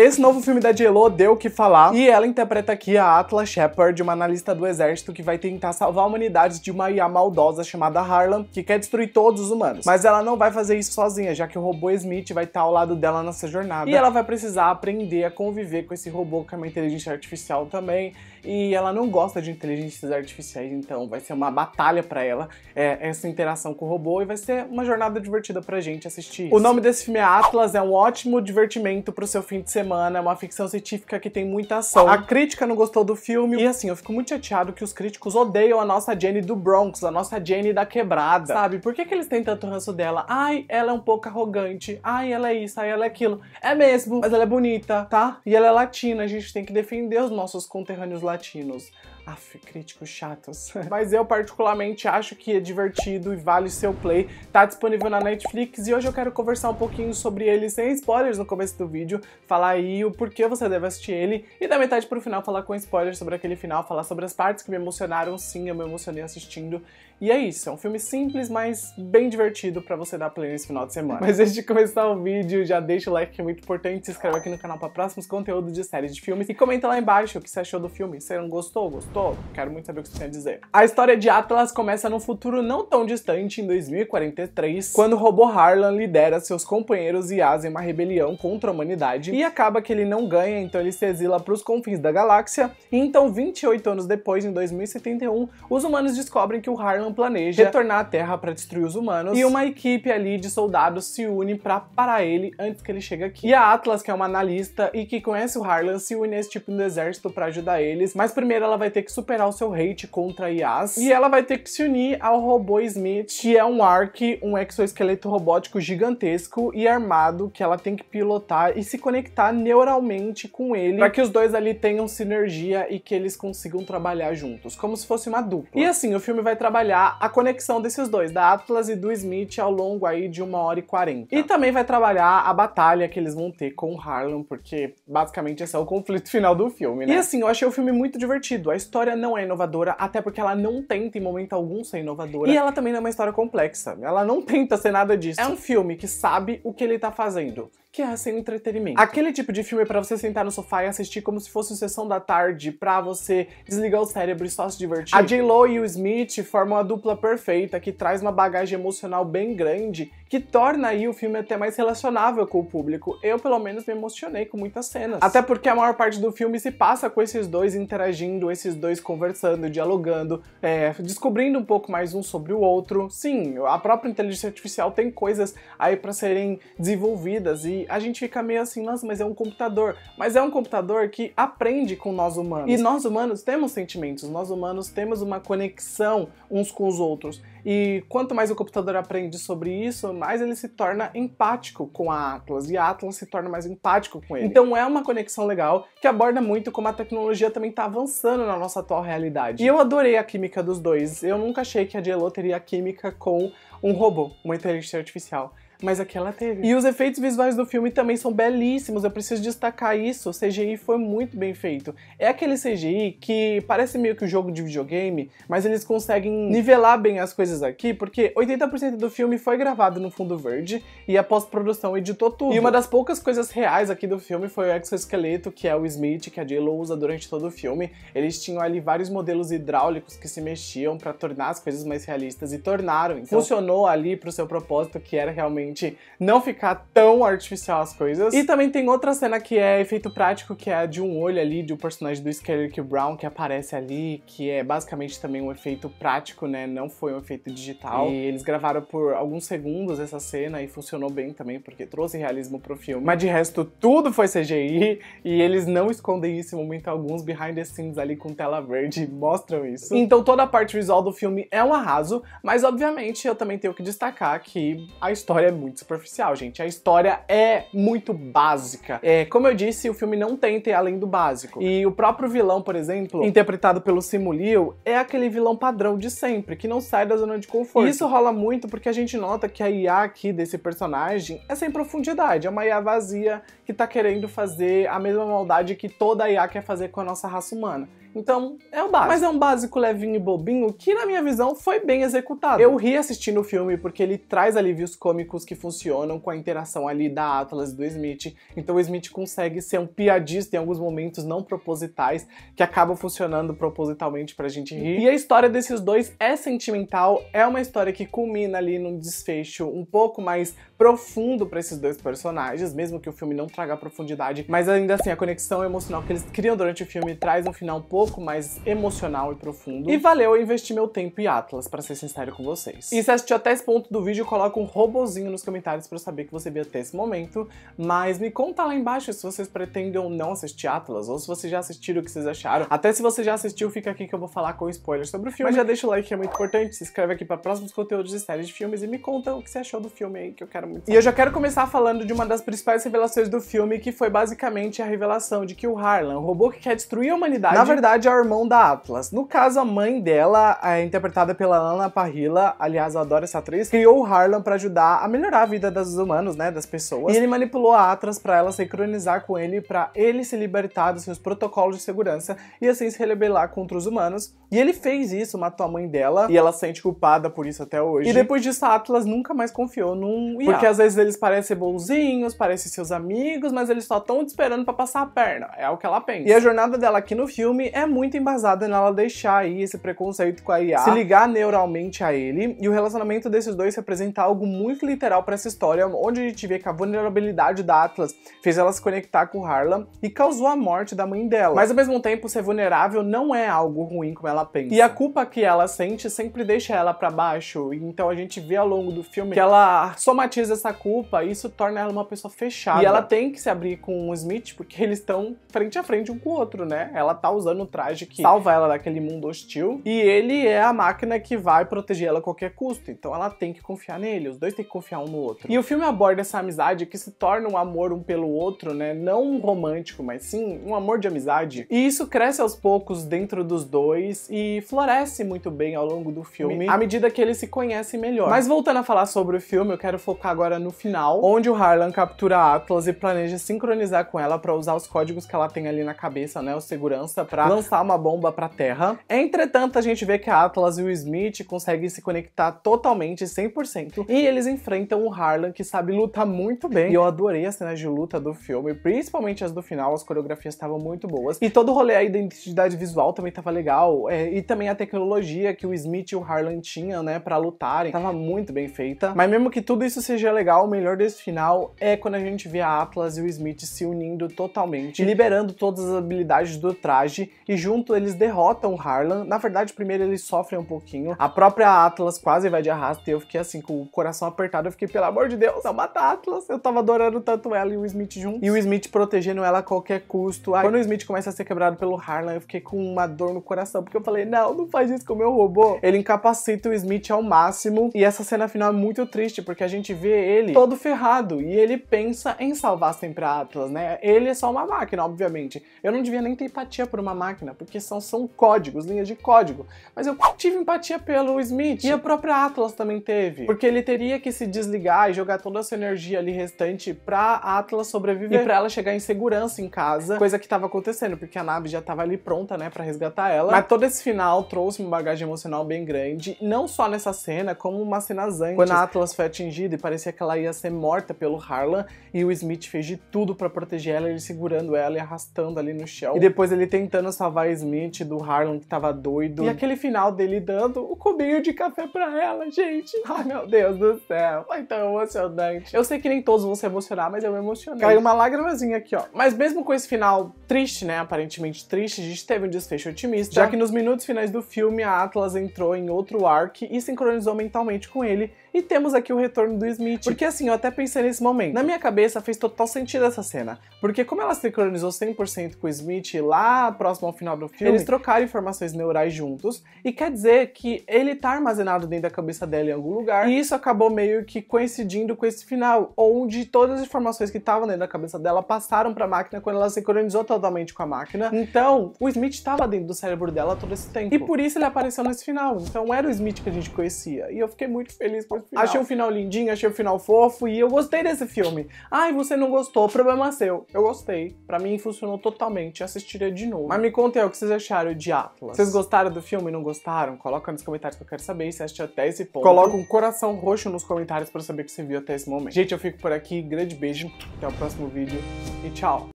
Esse novo filme da J.Lo deu o que falar e ela interpreta aqui a Atla Shepard, uma analista do exército que vai tentar salvar a humanidade de uma IA maldosa chamada Harlan, que quer destruir todos os humanos. Mas ela não vai fazer isso sozinha, já que o robô Smith vai estar ao lado dela nessa jornada. E ela vai precisar aprender a conviver com esse robô que é uma inteligência artificial também e ela não gosta de inteligências artificiais, então vai ser uma batalha para ela é, essa interação com o robô e vai ser uma jornada divertida pra gente assistir. Isso. O nome desse filme é Atlas, é um ótimo divertimento pro seu fim de semana, é uma ficção científica que tem muita ação. A crítica não gostou do filme e assim, eu fico muito chateado que os críticos odeiam a nossa Jenny do Bronx, a nossa Jenny da quebrada, sabe? Por que, que eles têm tanto ranço dela? Ai, ela é um pouco arrogante, ai, ela é isso, ai, ela é aquilo. É mesmo, mas ela é bonita, tá? E ela é latina, a gente tem que defender os nossos conterrâneos latinos latinos. Aff, críticos chatos. Mas eu particularmente acho que é divertido e vale seu play. Tá disponível na Netflix e hoje eu quero conversar um pouquinho sobre ele sem spoilers no começo do vídeo, falar aí o porquê você deve assistir ele e da metade pro final falar com spoilers sobre aquele final, falar sobre as partes que me emocionaram. Sim, eu me emocionei assistindo. E é isso, é um filme simples, mas bem divertido para você dar play nesse final de semana. Mas antes de começar o vídeo, já deixa o like que é muito importante, se inscreve aqui no canal para próximos conteúdos de séries de filmes e comenta lá embaixo o que você achou do filme. Você não gostou? Gostou? Quero muito saber o que você tem a dizer. A história de Atlas começa num futuro não tão distante, em 2043, quando o robô Harlan lidera seus companheiros e em uma rebelião contra a humanidade e acaba que ele não ganha, então ele se exila para os confins da galáxia. E então, 28 anos depois, em 2071, os humanos descobrem que o Harlan Khan planeja retornar à Terra para destruir os humanos e uma equipe ali de soldados se une para parar ele antes que ele chegue aqui. E a Atlas, que é uma analista e que conhece o Harlan, se une a esse tipo de exército para ajudar eles, mas primeiro ela vai ter que superar o seu hate contra Yas e ela vai ter que se unir ao robô Smith, que é um ARC, um exoesqueleto robótico gigantesco e armado que ela tem que pilotar e se conectar neuralmente com ele para que os dois ali tenham sinergia e que eles consigam trabalhar juntos, como se fosse uma dupla. E assim, o filme vai trabalhar trabalhar a conexão desses dois, da Atlas e do Smith, ao longo aí de uma hora e quarenta. E também vai trabalhar a batalha que eles vão ter com o Harlan, porque basicamente esse é o conflito final do filme, né? E assim, eu achei o filme muito divertido. A história não é inovadora, até porque ela não tenta em momento algum ser inovadora. E ela também não é uma história complexa. Ela não tenta ser nada disso. É um filme que sabe o que ele tá fazendo que é sem entretenimento. Aquele tipo de filme é pra você sentar no sofá e assistir como se fosse sessão da tarde, pra você desligar o cérebro e só se divertir. A J-Lo e o Smith formam a dupla perfeita que traz uma bagagem emocional bem grande que torna aí o filme até mais relacionável com o público. Eu, pelo menos, me emocionei com muitas cenas. Até porque a maior parte do filme se passa com esses dois interagindo, esses dois conversando, dialogando, é, descobrindo um pouco mais um sobre o outro. Sim, a própria inteligência artificial tem coisas aí para serem desenvolvidas e a gente fica meio assim, nossa, mas é um computador. Mas é um computador que aprende com nós humanos. E nós humanos temos sentimentos, nós humanos temos uma conexão uns com os outros. E quanto mais o computador aprende sobre isso, mais ele se torna empático com a Atlas, e a Atlas se torna mais empático com ele. Então, então é uma conexão legal que aborda muito como a tecnologia também está avançando na nossa atual realidade. E eu adorei a química dos dois. Eu nunca achei que a Jello teria química com um robô, uma inteligência artificial mas aqui ela teve. E os efeitos visuais do filme também são belíssimos, eu preciso destacar isso. O CGI foi muito bem feito. É aquele CGI que parece meio que um jogo de videogame, mas eles conseguem nivelar bem as coisas aqui, porque 80% do filme foi gravado no fundo verde e a pós-produção editou tudo. E uma das poucas coisas reais aqui do filme foi o exoesqueleto, que é o Smith, que a J-Lo usa durante todo o filme. Eles tinham ali vários modelos hidráulicos que se mexiam para tornar as coisas mais realistas e tornaram. Então, funcionou ali pro seu propósito, que era realmente gente não ficar tão artificial as coisas. E também tem outra cena que é efeito prático, que é a de um olho ali, de um personagem do Scared Brown que aparece ali, que é basicamente também um efeito prático, né? Não foi um efeito digital. E eles gravaram por alguns segundos essa cena e funcionou bem também, porque trouxe realismo pro filme. Mas de resto, tudo foi CGI e eles não escondem isso em momento alguns behind the scenes ali com tela verde mostram isso. Então toda a parte visual do filme é um arraso, mas obviamente eu também tenho que destacar que a história é muito superficial, gente. A história é muito básica. É, como eu disse, o filme não tenta ir além do básico. E o próprio vilão, por exemplo, interpretado pelo Simu Liu, é aquele vilão padrão de sempre, que não sai da zona de conforto. E isso rola muito porque a gente nota que a IA aqui desse personagem é sem profundidade, é uma IA vazia que tá querendo fazer a mesma maldade que toda IA quer fazer com a nossa raça humana. Então, é o básico. Mas é um básico levinho e bobinho que, na minha visão, foi bem executado. Eu ri assistindo o filme porque ele traz alívios cômicos que funcionam com a interação ali da Atlas e do Smith. Então o Smith consegue ser um piadista em alguns momentos não propositais que acabam funcionando propositalmente pra gente rir. E a história desses dois é sentimental, é uma história que culmina ali num desfecho um pouco mais profundo para esses dois personagens, mesmo que o filme não traga profundidade, mas ainda assim a conexão emocional que eles criam durante o filme traz um final um pouco mais emocional e profundo. E valeu eu investir meu tempo e Atlas, para ser sincero com vocês. E se assistiu até esse ponto do vídeo, coloca um robozinho nos comentários para saber que você viu até esse momento, mas me conta lá embaixo se vocês pretendem ou não assistir Atlas, ou se vocês já assistiram o que vocês acharam. Até se você já assistiu, fica aqui que eu vou falar com spoilers sobre o filme. Mas já deixa o like que é muito importante, se inscreve aqui para próximos conteúdos de séries de filmes e me conta o que você achou do filme aí que eu quero muito. E eu já quero começar falando de uma das principais revelações do filme, que foi basicamente a revelação de que o Harlan, o robô que quer destruir a humanidade, na verdade é o irmão da Atlas. No caso, a mãe dela, é interpretada pela Lana Parrilla, aliás, eu adoro essa atriz, criou o Harlan para ajudar a melhorar a vida dos humanos, né, das pessoas. E ele manipulou a Atlas para ela sincronizar com ele, para ele se libertar dos seus protocolos de segurança e assim se rebelar contra os humanos. E ele fez isso, matou a mãe dela, e ela se sente culpada por isso até hoje. E depois disso, a Atlas nunca mais confiou num IA. Porque às vezes eles parecem bonzinhos, parecem seus amigos, mas eles só estão te esperando para passar a perna. É o que ela pensa. E a jornada dela aqui no filme é muito embasada nela deixar aí esse preconceito com a IA, se ligar neuralmente a ele, e o relacionamento desses dois representa algo muito literal para essa história, onde a gente vê que a vulnerabilidade da Atlas fez ela se conectar com Harlan e causou a morte da mãe dela. Mas ao mesmo tempo, ser vulnerável não é algo ruim como ela pensa. E a culpa que ela sente sempre deixa ela para baixo, então a gente vê ao longo do filme que ela somatiza essa culpa, isso torna ela uma pessoa fechada. E ela tem que se abrir com o Smith, porque eles estão frente a frente um com o outro, né? Ela tá usando o traje que salva ela daquele mundo hostil, e ele é a máquina que vai proteger ela a qualquer custo, então ela tem que confiar nele, os dois têm que confiar um no outro. E o filme aborda essa amizade que se torna um amor um pelo outro, né? Não um romântico, mas sim um amor de amizade. E isso cresce aos poucos dentro dos dois e floresce muito bem ao longo do filme, à medida que eles se conhecem melhor. Mas voltando a falar sobre o filme, eu quero focar agora no final, onde o Harlan captura a Atlas e planeja sincronizar com ela para usar os códigos que ela tem ali na cabeça, né, o segurança, para lançar uma bomba para a Terra. Entretanto, a gente vê que a Atlas e o Smith conseguem se conectar totalmente, 100%, e eles enfrentam o Harlan, que sabe lutar muito bem. E eu adorei as cenas de luta do filme, principalmente as do final, as coreografias estavam muito boas. E todo o rolê aí da identidade visual também tava legal, é, e também a tecnologia que o Smith e o Harlan tinham, né, para lutarem, tava muito bem feita. Mas mesmo que tudo isso seja seja legal, o melhor desse final é quando a gente vê a Atlas e o Smith se unindo totalmente, liberando todas as habilidades do traje e junto eles derrotam Harlan. Na verdade, primeiro eles sofrem um pouquinho. A própria Atlas quase vai de arrasto e eu fiquei assim, com o coração apertado. Eu fiquei, pelo amor de Deus, não mata a Atlas. Eu tava adorando tanto ela e o Smith juntos. E o Smith protegendo ela a qualquer custo. Aí, quando o Smith começa a ser quebrado pelo Harlan, eu fiquei com uma dor no coração, porque eu falei, não, não faz isso com o meu robô. Ele incapacita o Smith ao máximo. E essa cena final é muito triste, porque a gente vê ele todo ferrado e ele pensa em salvar sempre a Atlas, né? Ele é só uma máquina, obviamente. Eu não devia nem ter empatia por uma máquina, porque são, são códigos, linhas de código. Mas eu tive empatia pelo Smith e a própria Atlas também teve, porque ele teria que se desligar e jogar toda essa energia ali restante pra Atlas sobreviver e pra ela chegar em segurança em casa, coisa que estava acontecendo, porque a nave já estava ali pronta, né, para resgatar ela. Mas todo esse final trouxe uma bagagem emocional bem grande, não só nessa cena, como uma cenas antes, quando a Atlas foi atingida e parecia parecia é que ela ia ser morta pelo Harlan e o Smith fez de tudo para proteger ela, ele segurando ela e arrastando ali no chão. E depois ele tentando salvar Smith do Harlan que tava doido. E aquele final dele dando o cubinho de café para ela, gente. Ai meu Deus do céu, foi tão emocionante. Eu sei que nem todos vão se emocionar, mas eu me emocionei. Caiu uma lágrimazinha aqui, ó. Mas mesmo com esse final triste, né, aparentemente triste, a gente teve um desfecho otimista, já que nos minutos finais do filme a Atlas entrou em outro arc e sincronizou mentalmente com ele e temos aqui o retorno do Smith Smith. Porque assim, eu até pensei nesse momento. Na minha cabeça fez total sentido essa cena. Porque como ela sincronizou 100% com o Smith lá próximo ao final do filme, eles trocaram informações neurais juntos. E quer dizer que ele tá armazenado dentro da cabeça dela em algum lugar. E isso acabou meio que coincidindo com esse final, onde todas as informações que estavam dentro da cabeça dela passaram pra máquina quando ela sincronizou totalmente com a máquina. Então, o Smith estava dentro do cérebro dela todo esse tempo. E por isso ele apareceu nesse final. Então era o Smith que a gente conhecia. E eu fiquei muito feliz por esse final. Achei o final lindinho, achei o final fofo e eu gostei desse filme. Ai, você não gostou, problema seu. Eu gostei. Para mim funcionou totalmente, assistiria de novo. Mas me contem o que vocês acharam de Atlas. Vocês gostaram do filme e não gostaram? Coloca nos comentários que eu quero saber se assistiu até esse ponto. Coloca um coração roxo nos comentários para saber que você viu até esse momento. Gente, eu fico por aqui. Grande beijo, até o próximo vídeo e tchau!